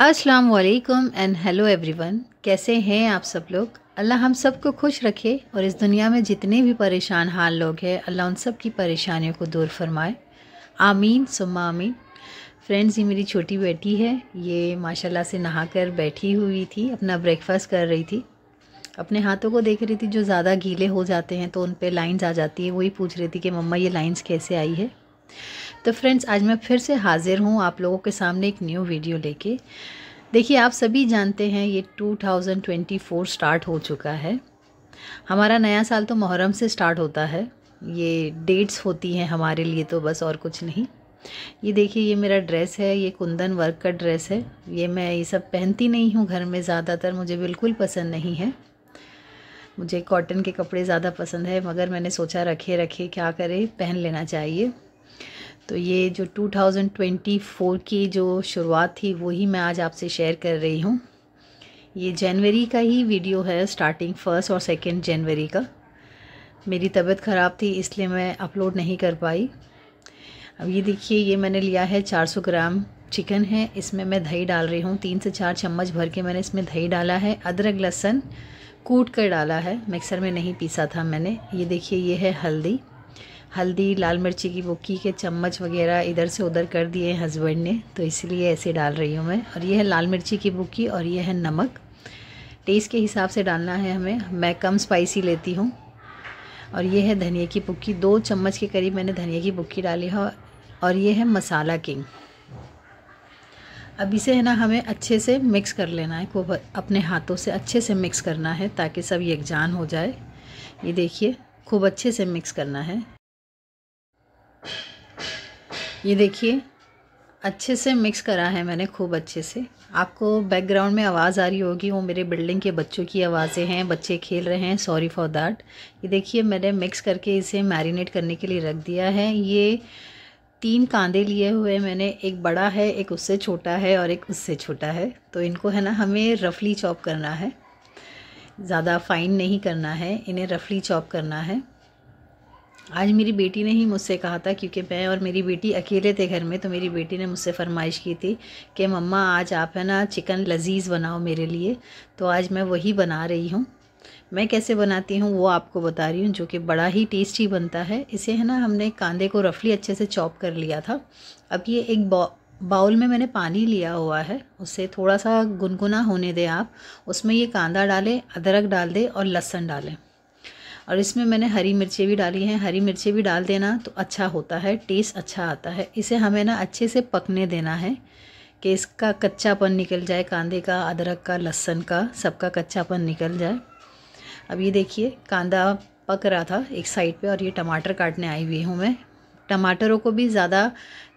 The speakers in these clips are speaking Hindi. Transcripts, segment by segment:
अस्सलाम वालेकुम एंड हेलो एवरीवन कैसे हैं आप सब लोग अल्लाह हम सबको खुश रखे और इस दुनिया में जितने भी परेशान हाल लोग हैं अल्लाह उन सब की परेशानियों को दूर फरमाए आमीन सुम्मा आमीन फ्रेंड्स ये मेरी छोटी बेटी है ये माशाल्लाह से नहा कर बैठी हुई थी अपना ब्रेकफास्ट कर रही थी अपने हाथों को देख रही थी जो ज़्यादा गीले हो जाते हैं तो उन पर लाइन्स आ जाती है वही पूछ रही थी कि मम्मा ये लाइन्स कैसे आई है तो फ्रेंड्स आज मैं फिर से हाज़िर हूँ आप लोगों के सामने एक न्यू वीडियो लेके देखिए आप सभी जानते हैं ये 2024 स्टार्ट हो चुका है हमारा नया साल तो मुहर्रम से स्टार्ट होता है ये डेट्स होती हैं हमारे लिए तो बस और कुछ नहीं ये देखिए ये मेरा ड्रेस है ये कुंदन वर्क का ड्रेस है ये मैं ये सब पहनती नहीं हूँ घर में ज़्यादातर मुझे बिल्कुल पसंद नहीं है मुझे कॉटन के कपड़े ज़्यादा पसंद है मगर मैंने सोचा रखे रखे क्या करें पहन लेना चाहिए तो ये जो 2024 की जो शुरुआत थी वही मैं आज आपसे शेयर कर रही हूँ ये जनवरी का ही वीडियो है स्टार्टिंग फ़र्स्ट और सेकेंड जनवरी का मेरी तबीयत ख़राब थी इसलिए मैं अपलोड नहीं कर पाई अब ये देखिए ये मैंने लिया है 400 ग्राम चिकन है इसमें मैं दही डाल रही हूँ तीन से चार चम्मच भर के मैंने इसमें दही डाला है अदरक लहसन कूट कर डाला है मिक्सर में नहीं पीसा था मैंने ये देखिए ये है हल्दी हल्दी लाल मिर्ची की बुक्की के चम्मच वगैरह इधर से उधर कर दिए हैं हस्बैंड ने तो इसलिए ऐसे डाल रही हूँ मैं और ये है लाल मिर्ची की बुक्की और ये है नमक टेस्ट के हिसाब से डालना है हमें मैं कम स्पाइसी लेती हूँ और ये है धनिया की बुक्की दो चम्मच के करीब मैंने धनिया की बुक्की डाली है और ये है मसाला किंग अब इसे है ना हमें अच्छे से मिक्स कर लेना है को अपने हाथों से अच्छे से मिक्स करना है ताकि सब यकजान हो जाए ये देखिए खूब अच्छे से मिक्स करना है ये देखिए अच्छे से मिक्स करा है मैंने खूब अच्छे से आपको बैकग्राउंड में आवाज़ आ रही होगी वो मेरे बिल्डिंग के बच्चों की आवाज़ें हैं बच्चे खेल रहे हैं सॉरी फॉर दैट ये देखिए मैंने मिक्स करके इसे मैरिनेट करने के लिए रख दिया है ये तीन कांदे लिए हुए मैंने एक बड़ा है एक उससे छोटा है और एक उससे छोटा है तो इनको है ना हमें रफली चॉप करना है ज़्यादा फाइन नहीं करना है इन्हें रफली चॉप करना है आज मेरी बेटी ने ही मुझसे कहा था क्योंकि मैं और मेरी बेटी अकेले थे घर में तो मेरी बेटी ने मुझसे फरमाइश की थी कि मम्मा आज आप है ना चिकन लजीज़ बनाओ मेरे लिए तो आज मैं वही बना रही हूँ मैं कैसे बनाती हूँ वो आपको बता रही हूँ जो कि बड़ा ही टेस्टी बनता है इसे है ना हमने कांदे को रफली अच्छे से चॉप कर लिया था अब ये एक बाउल में मैंने पानी लिया हुआ है उससे थोड़ा सा गुनगुना होने दें आप उसमें ये कांदा डालें अदरक डाल दें और लहसुन डालें और इसमें मैंने हरी मिर्चें भी डाली हैं हरी मिर्चें भी डाल देना तो अच्छा होता है टेस्ट अच्छा आता है इसे हमें ना अच्छे से पकने देना है कि इसका कच्चापन निकल जाए कांदे का अदरक का लहसन का सबका कच्चापन निकल जाए अब ये देखिए कांदा पक रहा था एक साइड पे और ये टमाटर काटने आई हुई हूँ मैं टमाटरों को भी ज़्यादा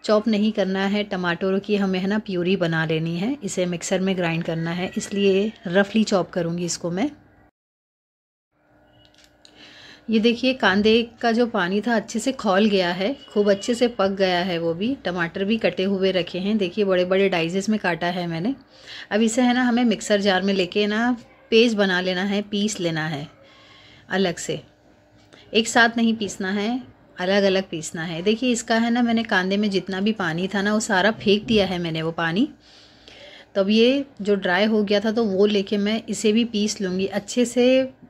चॉप नहीं करना है टमाटरों की हमें है ना प्यूरी बना लेनी है इसे मिक्सर में ग्राइंड करना है इसलिए रफली चॉप करूँगी इसको मैं ये देखिए कांदे का जो पानी था अच्छे से खोल गया है खूब अच्छे से पक गया है वो भी टमाटर भी कटे हुए रखे हैं देखिए बड़े बड़े डाइजेस में काटा है मैंने अब इसे है ना हमें मिक्सर जार में लेके ना पेस्ट बना लेना है पीस लेना है अलग से एक साथ नहीं पीसना है अलग अलग पीसना है देखिए इसका है ना मैंने कांदे में जितना भी पानी था ना वो सारा फेंक दिया है मैंने वो पानी तब ये जो ड्राई हो गया था तो वो लेके मैं इसे भी पीस लूँगी अच्छे से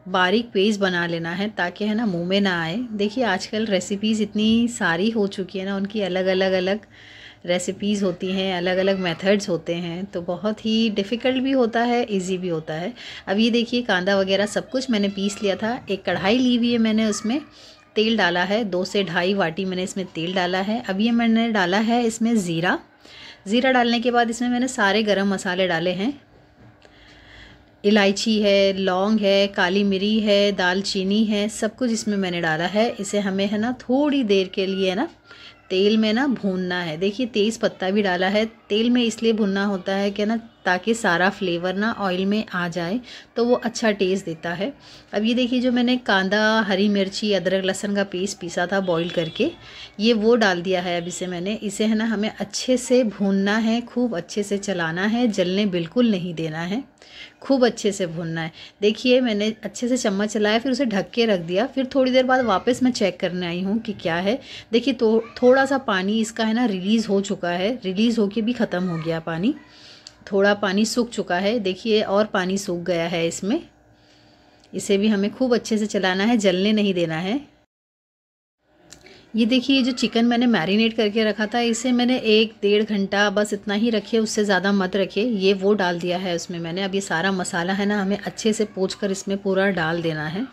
बारीक पेस्ट बना लेना है ताकि है ना मुंह में ना आए देखिए आजकल रेसिपीज़ इतनी सारी हो चुकी है ना उनकी अलग अलग अलग रेसिपीज़ होती हैं अलग अलग मेथड्स होते हैं तो बहुत ही डिफ़िकल्ट भी होता है इजी भी होता है अब ये देखिए कांदा वगैरह सब कुछ मैंने पीस लिया था एक कढ़ाई ली हुई है मैंने उसमें तेल डाला है दो से ढाई वाटी मैंने इसमें तेल डाला है अब ये मैंने डाला है इसमें ज़ीरा ज़ीरा डालने के बाद इसमें मैंने सारे गरम मसाले डाले हैं इलायची है लौंग है काली मिरी है दालचीनी है सब कुछ इसमें मैंने डाला है इसे हमें है ना थोड़ी देर के लिए है ना तेल में ना भूनना है देखिए तेज़ पत्ता भी डाला है तेल में इसलिए भूनना होता है कि ना ताकि सारा फ्लेवर ना ऑयल में आ जाए तो वो अच्छा टेस्ट देता है अब ये देखिए जो मैंने कांदा हरी मिर्ची अदरक लहसन का पेस्ट पीसा था बॉईल करके ये वो डाल दिया है अब इसे मैंने इसे है ना हमें अच्छे से भूनना है खूब अच्छे से चलाना है जलने बिल्कुल नहीं देना है खूब अच्छे से भूनना है देखिए मैंने अच्छे से चम्मच चलाया फिर उसे ढक के रख दिया फिर थोड़ी देर बाद वापस मैं चेक करने आई हूँ कि क्या है देखिए तो थोड़ा सा पानी इसका है ना रिलीज़ हो चुका है रिलीज़ के भी ख़त्म हो गया पानी थोड़ा पानी सूख चुका है देखिए और पानी सूख गया है इसमें इसे भी हमें खूब अच्छे से चलाना है जलने नहीं देना है ये देखिए ये जो चिकन मैंने मैरिनेट करके रखा था इसे मैंने एक डेढ़ घंटा बस इतना ही रखिए उससे ज़्यादा मत रखिए ये वो डाल दिया है उसमें मैंने अब ये सारा मसाला है ना हमें अच्छे से पोच कर इसमें पूरा डाल देना है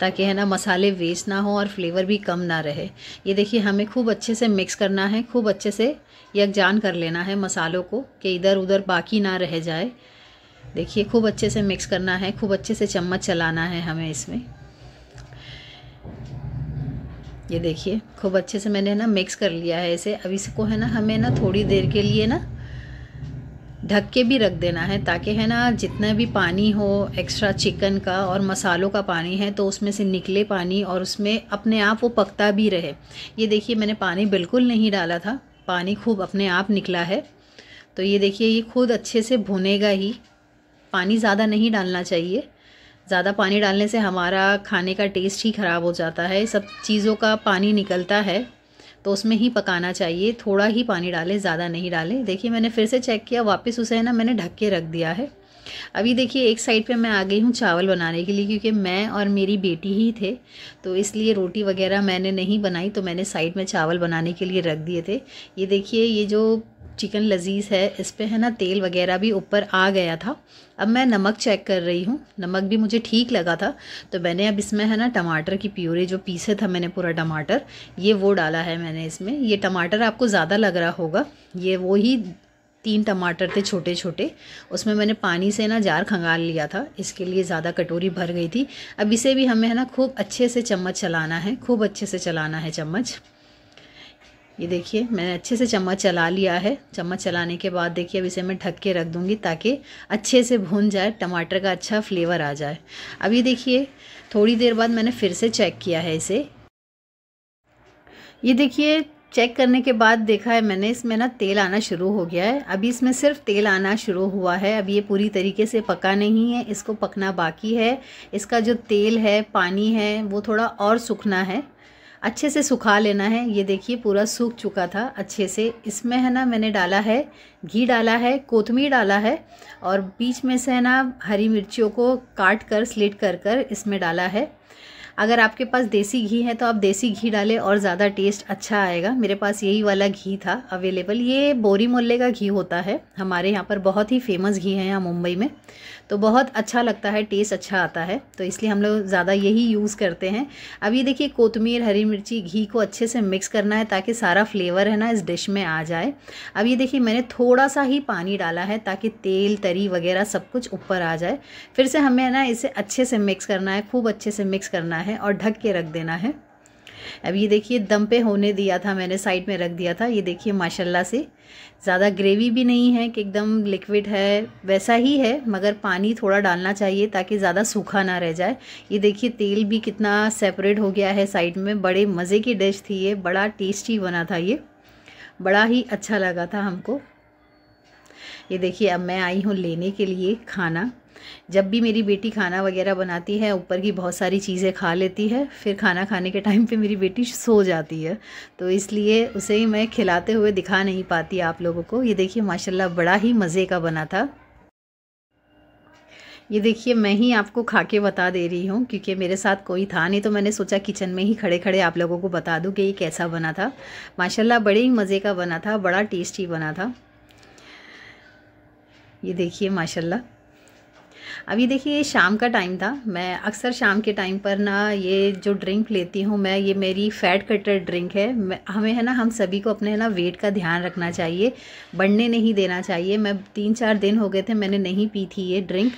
ताकि है ना मसाले वेस्ट ना हो और फ्लेवर भी कम ना रहे ये देखिए हमें खूब अच्छे से मिक्स करना है खूब अच्छे से यकजान कर लेना है मसालों को कि इधर उधर बाकी ना रह जाए देखिए खूब अच्छे से मिक्स करना है खूब अच्छे से चम्मच चलाना है हमें इसमें ये देखिए खूब अच्छे से मैंने ना मिक्स कर लिया है इसे अब इसको है ना हमें ना थोड़ी देर के लिए ना ढक के भी रख देना है ताकि है ना जितना भी पानी हो एक्स्ट्रा चिकन का और मसालों का पानी है तो उसमें से निकले पानी और उसमें अपने आप वो पकता भी रहे ये देखिए मैंने पानी बिल्कुल नहीं डाला था पानी खूब अपने आप निकला है तो ये देखिए ये खुद अच्छे से भुनेगा ही पानी ज़्यादा नहीं डालना चाहिए ज़्यादा पानी डालने से हमारा खाने का टेस्ट ही ख़राब हो जाता है सब चीज़ों का पानी निकलता है तो उसमें ही पकाना चाहिए थोड़ा ही पानी डालें ज़्यादा नहीं डालें देखिए मैंने फिर से चेक किया वापस उसे है ना मैंने ढक के रख दिया है अभी देखिए एक साइड पे मैं आ गई हूँ चावल बनाने के लिए क्योंकि मैं और मेरी बेटी ही थे तो इसलिए रोटी वगैरह मैंने नहीं बनाई तो मैंने साइड में चावल बनाने के लिए रख दिए थे ये देखिए ये जो चिकन लजीज़ है इस पर है ना तेल वगैरह भी ऊपर आ गया था अब मैं नमक चेक कर रही हूँ नमक भी मुझे ठीक लगा था तो मैंने अब इसमें है ना टमाटर की प्योरे जो पीसे था मैंने पूरा टमाटर ये वो डाला है मैंने इसमें ये टमाटर आपको ज़्यादा लग रहा होगा ये वो ही तीन टमाटर थे छोटे छोटे उसमें मैंने पानी से ना जार खंगाल लिया था इसके लिए ज़्यादा कटोरी भर गई थी अब इसे भी हमें है ना खूब अच्छे से चम्मच चलाना है खूब अच्छे से चलाना है चम्मच ये देखिए मैंने अच्छे से चम्मच चला लिया है चम्मच चलाने के बाद देखिए अब इसे मैं ढक के रख दूँगी ताकि अच्छे से भून जाए टमाटर का अच्छा फ्लेवर आ जाए अब ये देखिए थोड़ी देर बाद मैंने फिर से चेक किया है इसे ये देखिए चेक करने के बाद देखा है मैंने इसमें ना तेल आना शुरू हो गया है अभी इसमें सिर्फ तेल आना शुरू हुआ है अब ये पूरी तरीके से पका नहीं है इसको पकना बाकी है इसका जो तेल है पानी है वो थोड़ा और सूखना है अच्छे से सुखा लेना है ये देखिए पूरा सूख चुका था अच्छे से इसमें है ना मैंने डाला है घी डाला है कोथमीर डाला है और बीच में से है ना हरी मिर्चियों को काट कर स्लिट कर कर इसमें डाला है अगर आपके पास देसी घी है तो आप देसी घी डालें और ज़्यादा टेस्ट अच्छा आएगा मेरे पास यही वाला घी था अवेलेबल ये बोरी मोल्ले का घी होता है हमारे यहाँ पर बहुत ही फेमस घी है यहाँ मुंबई में तो बहुत अच्छा लगता है टेस्ट अच्छा आता है तो इसलिए हम लोग ज़्यादा यही यूज़ करते हैं अब ये देखिए कोतमीर हरी मिर्ची घी को अच्छे से मिक्स करना है ताकि सारा फ्लेवर है ना इस डिश में आ जाए अब ये देखिए मैंने थोड़ा सा ही पानी डाला है ताकि तेल तरी वगैरह सब कुछ ऊपर आ जाए फिर से हमें ना इसे अच्छे से मिक्स करना है खूब अच्छे से मिक्स करना है और ढक के रख देना है अब ये देखिए दम पे होने दिया था मैंने साइड में रख दिया था ये देखिए माशाल्लाह से ज़्यादा ग्रेवी भी नहीं है कि एकदम लिक्विड है वैसा ही है मगर पानी थोड़ा डालना चाहिए ताकि ज़्यादा सूखा ना रह जाए ये देखिए तेल भी कितना सेपरेट हो गया है साइड में बड़े मज़े की डिश थी ये बड़ा टेस्टी बना था ये बड़ा ही अच्छा लगा था हमको ये देखिए अब मैं आई हूँ लेने के लिए खाना जब भी मेरी बेटी खाना वगैरह बनाती है ऊपर की बहुत सारी चीज़ें खा लेती है फिर खाना खाने के टाइम पे मेरी बेटी सो जाती है तो इसलिए उसे ही मैं खिलाते हुए दिखा नहीं पाती आप लोगों को ये देखिए माशाल्लाह बड़ा ही मज़े का बना था ये देखिए मैं ही आपको खा के बता दे रही हूँ क्योंकि मेरे साथ कोई था नहीं तो मैंने सोचा किचन में ही खड़े खड़े आप लोगों को बता दूँ कि ये कैसा बना था माशाला बड़े ही मज़े का बना था बड़ा टेस्टी बना था ये देखिए माशाल्लाह अभी देखिए ये शाम का टाइम था मैं अक्सर शाम के टाइम पर ना ये जो ड्रिंक लेती हूँ मैं ये मेरी फैट कटर ड्रिंक है हमें है ना हम सभी को अपने है ना वेट का ध्यान रखना चाहिए बढ़ने नहीं देना चाहिए मैं तीन चार दिन हो गए थे मैंने नहीं पी थी ये ड्रिंक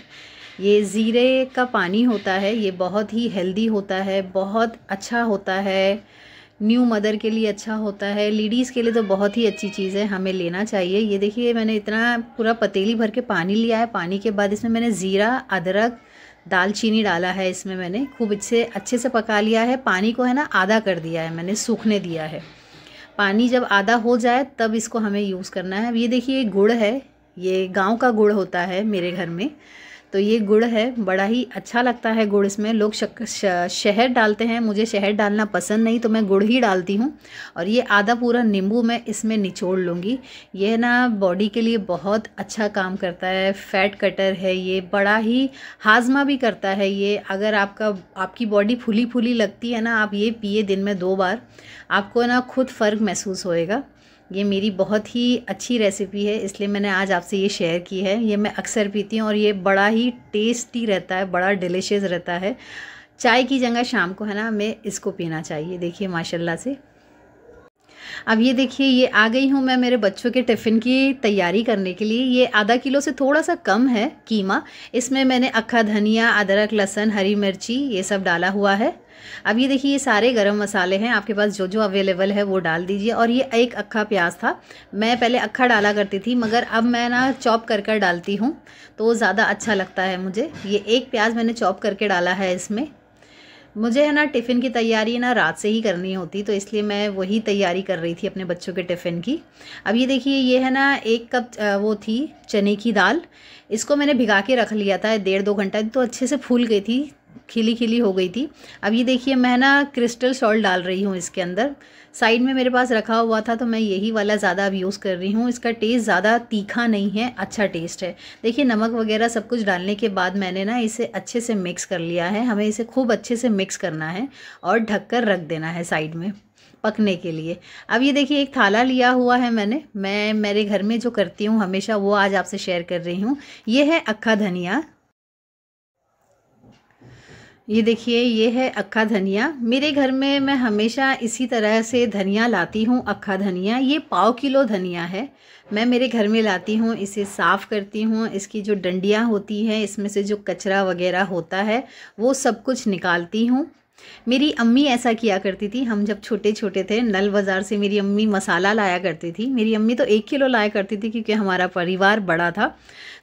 ये ज़ीरे का पानी होता है ये बहुत ही हेल्दी होता है बहुत अच्छा होता है न्यू मदर के लिए अच्छा होता है लेडीज़ के लिए तो बहुत ही अच्छी चीज़ है हमें लेना चाहिए ये देखिए मैंने इतना पूरा पतीली भर के पानी लिया है पानी के बाद इसमें मैंने ज़ीरा अदरक दालचीनी डाला है इसमें मैंने खूब इससे अच्छे से पका लिया है पानी को है ना आधा कर दिया है मैंने सूखने दिया है पानी जब आधा हो जाए तब इसको हमें यूज़ करना है अब ये देखिए गुड़ है ये गाँव का गुड़ होता है मेरे घर में तो ये गुड़ है बड़ा ही अच्छा लगता है गुड़ इसमें लोग शहद डालते हैं मुझे शहद डालना पसंद नहीं तो मैं गुड़ ही डालती हूँ और ये आधा पूरा नींबू मैं इसमें निचोड़ लूँगी ये ना बॉडी के लिए बहुत अच्छा काम करता है फैट कटर है ये बड़ा ही हाजमा भी करता है ये अगर आपका आपकी बॉडी फूली फूली लगती है ना आप ये पिए दिन में दो बार आपको ना खुद फ़र्क महसूस होएगा ये मेरी बहुत ही अच्छी रेसिपी है इसलिए मैंने आज आपसे ये शेयर की है ये मैं अक्सर पीती हूँ और ये बड़ा ही टेस्टी रहता है बड़ा डिलिशियस रहता है चाय की जगह शाम को है ना हमें इसको पीना चाहिए देखिए माशाल्लाह से अब ये देखिए ये आ गई हूँ मैं मेरे बच्चों के टिफ़िन की तैयारी करने के लिए ये आधा किलो से थोड़ा सा कम है कीमा इसमें मैंने अक्खा धनिया अदरक लहसन हरी मिर्ची ये सब डाला हुआ है अब ये देखिए ये सारे गरम मसाले हैं आपके पास जो जो अवेलेबल है वो डाल दीजिए और ये एक अक्खा प्याज था मैं पहले अक्खा डाला करती थी मगर अब मैं ना चॉप कर कर डालती हूँ तो ज़्यादा अच्छा लगता है मुझे ये एक प्याज मैंने चॉप करके डाला है इसमें मुझे है ना टिफ़िन की तैयारी ना रात से ही करनी होती तो इसलिए मैं वही तैयारी कर रही थी अपने बच्चों के टिफ़िन की अब ये देखिए ये है ना एक कप वो थी चने की दाल इसको मैंने भिगा के रख लिया था डेढ़ दो घंटा तो अच्छे से फूल गई थी खिली खिली हो गई थी अब ये देखिए मैं ना क्रिस्टल सॉल्ट डाल रही हूँ इसके अंदर साइड में मेरे पास रखा हुआ था तो मैं यही वाला ज़्यादा अब यूज़ कर रही हूँ इसका टेस्ट ज़्यादा तीखा नहीं है अच्छा टेस्ट है देखिए नमक वगैरह सब कुछ डालने के बाद मैंने ना इसे अच्छे से मिक्स कर लिया है हमें इसे खूब अच्छे से मिक्स करना है और ढक कर रख देना है साइड में पकने के लिए अब ये देखिए एक थाला लिया हुआ है मैंने मैं मेरे घर में जो करती हूँ हमेशा वो आज आपसे शेयर कर रही हूँ ये है अक्खा धनिया ये देखिए ये है अक्खा धनिया मेरे घर में मैं हमेशा इसी तरह से धनिया लाती हूँ अक्खा धनिया ये पाव किलो धनिया है मैं मेरे घर में लाती हूँ इसे साफ़ करती हूँ इसकी जो डंडियाँ होती हैं इसमें से जो कचरा वगैरह होता है वो सब कुछ निकालती हूँ मेरी अम्मी ऐसा किया करती थी हम जब छोटे छोटे थे नल बाज़ार से मेरी अम्मी मसाला लाया करती थी मेरी अम्मी तो एक किलो लाया करती थी क्योंकि हमारा परिवार बड़ा था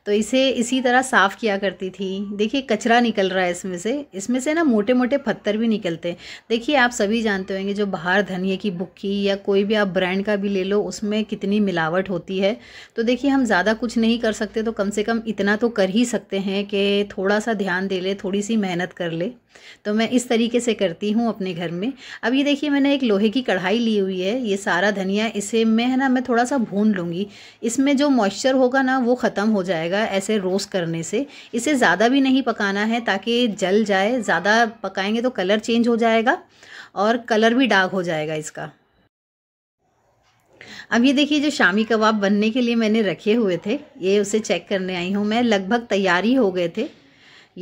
तो इसे इसी तरह साफ़ किया करती थी देखिए कचरा निकल रहा है इसमें से इसमें से ना मोटे मोटे पत्थर भी निकलते हैं देखिए आप सभी जानते होंगे जो बाहर धनिए की बुक्की या कोई भी आप ब्रांड का भी ले लो उसमें कितनी मिलावट होती है तो देखिए हम ज़्यादा कुछ नहीं कर सकते तो कम से कम इतना तो कर ही सकते हैं कि थोड़ा सा ध्यान दे ले थोड़ी सी मेहनत कर ले तो मैं इस तरीके से करती हूँ अपने घर में अब ये देखिए मैंने एक लोहे की कढ़ाई ली हुई है ये सारा धनिया इसे मैं है ना मैं थोड़ा सा भून लूँगी इसमें जो मॉइस्चर होगा ना वो ख़त्म हो जाएगा जाएगा ऐसे रोस्ट करने से इसे ज़्यादा भी नहीं पकाना है ताकि जल जाए ज़्यादा पकाएंगे तो कलर चेंज हो जाएगा और कलर भी डार्क हो जाएगा इसका अब ये देखिए जो शामी कबाब बनने के लिए मैंने रखे हुए थे ये उसे चेक करने आई हूँ मैं लगभग तैयार ही हो गए थे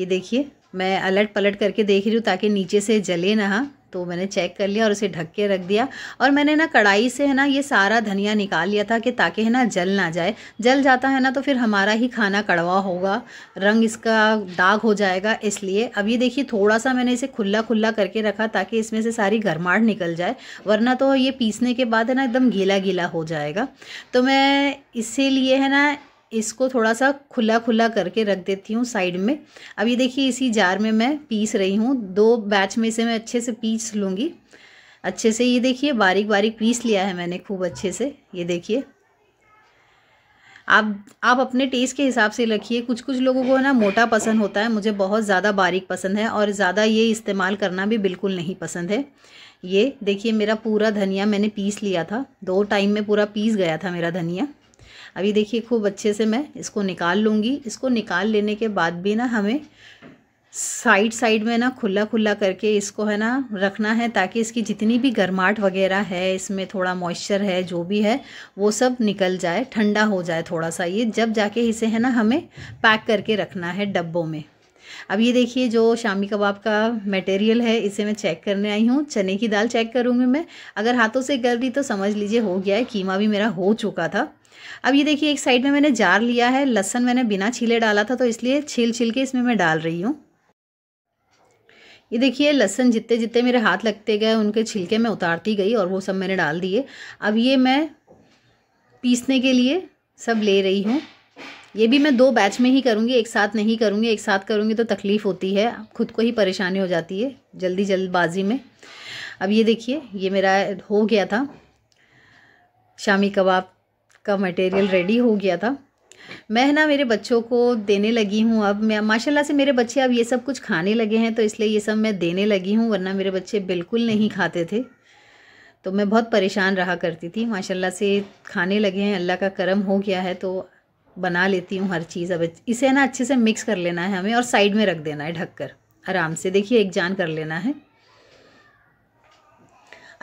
ये देखिए मैं अलट पलट करके देख रही हूँ ताकि नीचे से जले ना तो मैंने चेक कर लिया और उसे ढक के रख दिया और मैंने ना कढ़ाई से है ना ये सारा धनिया निकाल लिया था कि ताकि है ना जल ना जाए जल जाता है ना तो फिर हमारा ही खाना कड़वा होगा रंग इसका दाग हो जाएगा इसलिए अब ये देखिए थोड़ा सा मैंने इसे खुला खुला करके रखा ताकि इसमें से सारी गर्माहट निकल जाए वरना तो ये पीसने के बाद है ना एकदम गीला गीला हो जाएगा तो मैं इसी है ना इसको थोड़ा सा खुला खुला करके रख देती हूँ साइड में अब ये देखिए इसी जार में मैं पीस रही हूँ दो बैच में से मैं अच्छे से पीस लूँगी अच्छे से ये देखिए बारीक बारीक पीस लिया है मैंने खूब अच्छे से ये देखिए आप आप अपने टेस्ट के हिसाब से रखिए कुछ कुछ लोगों को ना मोटा पसंद होता है मुझे बहुत ज़्यादा बारीक पसंद है और ज़्यादा ये इस्तेमाल करना भी बिल्कुल नहीं पसंद है ये देखिए मेरा पूरा धनिया मैंने पीस लिया था दो टाइम में पूरा पीस गया था मेरा धनिया अभी देखिए खूब अच्छे से मैं इसको निकाल लूँगी इसको निकाल लेने के बाद भी ना हमें साइड साइड में ना खुला खुला करके इसको है ना रखना है ताकि इसकी जितनी भी गर्माहट वगैरह है इसमें थोड़ा मॉइस्चर है जो भी है वो सब निकल जाए ठंडा हो जाए थोड़ा सा ये जब जाके इसे है ना हमें पैक करके रखना है डब्बों में अब ये देखिए जो शामी कबाब का मटेरियल है इसे मैं चेक करने आई हूँ चने की दाल चेक करूँगी मैं अगर हाथों से गल रही तो समझ लीजिए हो गया है कीमा भी मेरा हो चुका था अब ये देखिए एक साइड में मैंने जार लिया है लहसन मैंने बिना छीले डाला था तो इसलिए छील छील के इसमें मैं डाल रही हूँ ये देखिए लहसन जितने जितने मेरे हाथ लगते गए उनके छिलके मैं उतारती गई और वो सब मैंने डाल दिए अब ये मैं पीसने के लिए सब ले रही हूँ ये भी मैं दो बैच में ही करूँगी एक साथ नहीं करूँगी एक साथ करूँगी तो तकलीफ़ होती है खुद को ही परेशानी हो जाती है जल्दी जल्दबाजी में अब ये देखिए ये मेरा हो गया था शामी कबाब का मटेरियल रेडी हो गया था मैं ना मेरे बच्चों को देने लगी हूँ अब मैं माशाल्लाह से मेरे बच्चे अब ये सब कुछ खाने लगे हैं तो इसलिए ये सब मैं देने लगी हूँ वरना मेरे बच्चे बिल्कुल नहीं खाते थे तो मैं बहुत परेशान रहा करती थी माशाल्लाह से खाने लगे हैं अल्लाह का करम हो गया है तो बना लेती हूँ हर चीज़ अब इसे ना अच्छे से मिक्स कर लेना है हमें और साइड में रख देना है ढक कर आराम से देखिए एक जान कर लेना है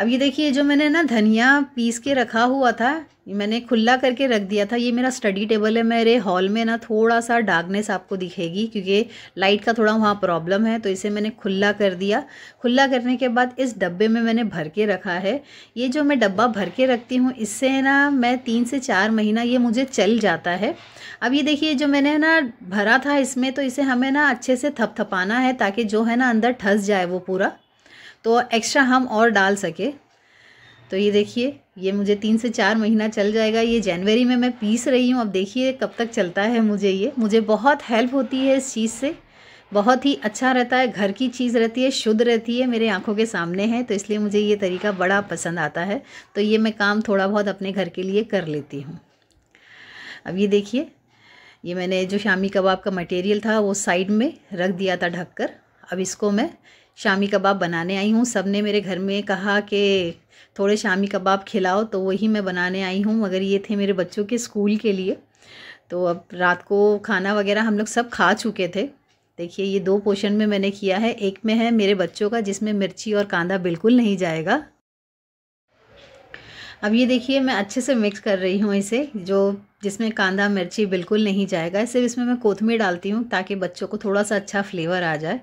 अब ये देखिए जो मैंने ना धनिया पीस के रखा हुआ था मैंने खुला करके रख दिया था ये मेरा स्टडी टेबल है मेरे हॉल में ना थोड़ा सा डार्कनेस आपको दिखेगी क्योंकि लाइट का थोड़ा वहाँ प्रॉब्लम है तो इसे मैंने खुला कर दिया खुला करने के बाद इस डब्बे में मैंने भर के रखा है ये जो मैं डब्बा भर के रखती हूँ इससे ना मैं तीन से चार महीना ये मुझे चल जाता है अब ये देखिए जो मैंने ना भरा था इसमें तो इसे हमें ना अच्छे से थपथपाना है ताकि जो है ना अंदर ठस जाए वो पूरा तो एक्स्ट्रा हम और डाल सके तो ये देखिए ये मुझे तीन से चार महीना चल जाएगा ये जनवरी में मैं पीस रही हूँ अब देखिए कब तक चलता है मुझे ये मुझे बहुत हेल्प होती है इस चीज़ से बहुत ही अच्छा रहता है घर की चीज़ रहती है शुद्ध रहती है मेरे आंखों के सामने है तो इसलिए मुझे ये तरीका बड़ा पसंद आता है तो ये मैं काम थोड़ा बहुत अपने घर के लिए कर लेती हूँ अब ये देखिए ये मैंने जो शामी कबाब का मटेरियल था वो साइड में रख दिया था ढककर अब इसको मैं शामी कबाब बनाने आई हूँ सब ने मेरे घर में कहा कि थोड़े शामी कबाब खिलाओ तो वही मैं बनाने आई हूँ मगर ये थे मेरे बच्चों के स्कूल के लिए तो अब रात को खाना वगैरह हम लोग सब खा चुके थे देखिए ये दो पोशन में मैंने किया है एक में है मेरे बच्चों का जिसमें मिर्ची और कांदा बिल्कुल नहीं जाएगा अब ये देखिए मैं अच्छे से मिक्स कर रही हूँ इसे जो जिसमें कांदा मिर्ची बिल्कुल नहीं जाएगा सिर्फ इसमें मैं कोथमी डालती हूँ ताकि बच्चों को थोड़ा सा अच्छा फ्लेवर आ जाए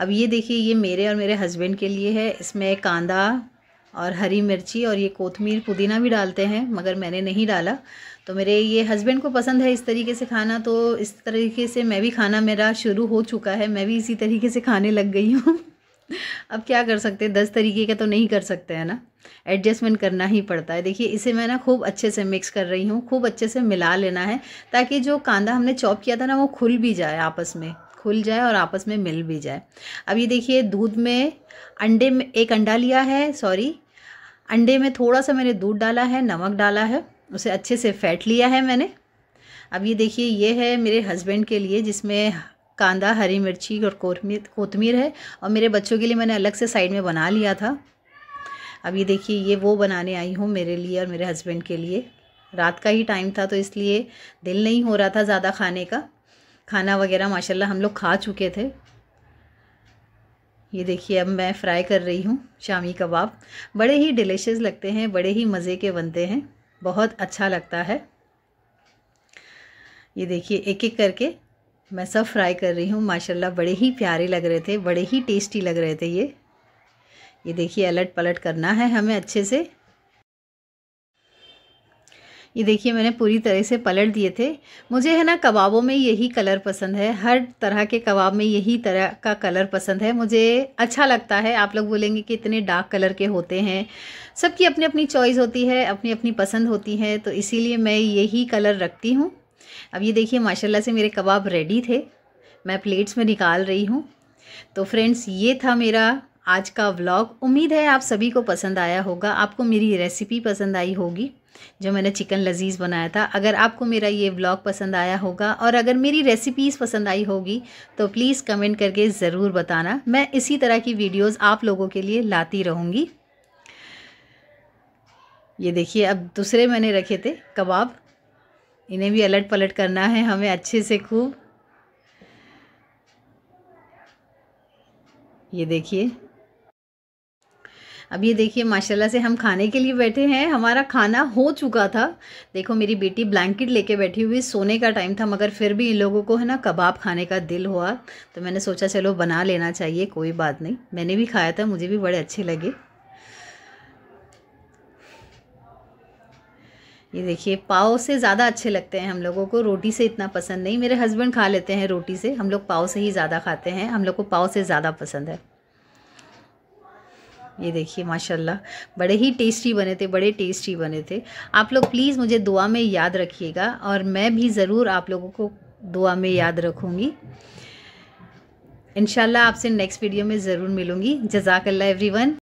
अब ये देखिए ये मेरे और मेरे हस्बैंड के लिए है इसमें कांदा और हरी मिर्ची और ये कोथमीर पुदीना भी डालते हैं मगर मैंने नहीं डाला तो मेरे ये हस्बैंड को पसंद है इस तरीके से खाना तो इस तरीके से मैं भी खाना मेरा शुरू हो चुका है मैं भी इसी तरीके से खाने लग गई हूँ अब क्या कर सकते हैं दस तरीके का तो नहीं कर सकते हैं ना एडजस्टमेंट करना ही पड़ता है देखिए इसे मैं ना खूब अच्छे से मिक्स कर रही हूँ खूब अच्छे से मिला लेना है ताकि जो कांदा हमने चॉप किया था ना वो खुल भी जाए आपस में खुल जाए और आपस में मिल भी जाए अब ये देखिए दूध में अंडे में एक अंडा लिया है सॉरी अंडे में थोड़ा सा मैंने दूध डाला है नमक डाला है उसे अच्छे से फैट लिया है मैंने अब ये देखिए ये है मेरे हस्बैंड के लिए जिसमें कांदा हरी मिर्ची और कोतमीर है और मेरे बच्चों के लिए मैंने अलग से साइड में बना लिया था अब ये देखिए ये वो बनाने आई हूँ मेरे लिए और मेरे हस्बैंड के लिए रात का ही टाइम था तो इसलिए दिल नहीं हो रहा था ज़्यादा खाने का खाना वगैरह माशाल्लाह हम लोग खा चुके थे ये देखिए अब मैं फ्राई कर रही हूँ शामी कबाब बड़े ही डिलीशियस लगते हैं बड़े ही मज़े के बनते हैं बहुत अच्छा लगता है ये देखिए एक एक करके मैं सब फ्राई कर रही हूँ माशाल्लाह बड़े ही प्यारे लग रहे थे बड़े ही टेस्टी लग रहे थे ये ये देखिए अलट पलट करना है हमें अच्छे से ये देखिए मैंने पूरी तरह से पलट दिए थे मुझे है ना कबाबों में यही कलर पसंद है हर तरह के कबाब में यही तरह का कलर पसंद है मुझे अच्छा लगता है आप लोग बोलेंगे कि इतने डार्क कलर के होते हैं सबकी अपनी अपनी चॉइस होती है अपनी अपनी पसंद होती है तो इसीलिए मैं यही कलर रखती हूँ अब ये देखिए माशाला से मेरे कबाब रेडी थे मैं प्लेट्स में निकाल रही हूँ तो फ्रेंड्स ये था मेरा आज का व्लॉग उम्मीद है आप सभी को पसंद आया होगा आपको मेरी रेसिपी पसंद आई होगी जो मैंने चिकन लजीज़ बनाया था अगर आपको मेरा ये ब्लॉग पसंद आया होगा और अगर मेरी रेसिपीज़ पसंद आई होगी तो प्लीज़ कमेंट करके ज़रूर बताना मैं इसी तरह की वीडियोज़ आप लोगों के लिए लाती रहूँगी ये देखिए अब दूसरे मैंने रखे थे कबाब इन्हें भी अलट पलट करना है हमें अच्छे से खूब ये देखिए अब ये देखिए माशाल्लाह से हम खाने के लिए बैठे हैं हमारा खाना हो चुका था देखो मेरी बेटी ब्लैंकेट लेके बैठी हुई सोने का टाइम था मगर फिर भी इन लोगों को है ना कबाब खाने का दिल हुआ तो मैंने सोचा चलो बना लेना चाहिए कोई बात नहीं मैंने भी खाया था मुझे भी बड़े अच्छे लगे ये देखिए पाव से ज़्यादा अच्छे लगते हैं हम लोगों को रोटी से इतना पसंद नहीं मेरे हस्बैंड खा लेते हैं रोटी से हम लोग पाव से ही ज़्यादा खाते हैं हम लोग को पाव से ज़्यादा पसंद है ये देखिए माशाल्लाह बड़े ही टेस्टी बने थे बड़े टेस्टी बने थे आप लोग प्लीज़ मुझे दुआ में याद रखिएगा और मैं भी ज़रूर आप लोगों को दुआ में याद रखूँगी इन आपसे नेक्स्ट वीडियो में ज़रूर मिलूँगी जजाकल्ला एवरीवन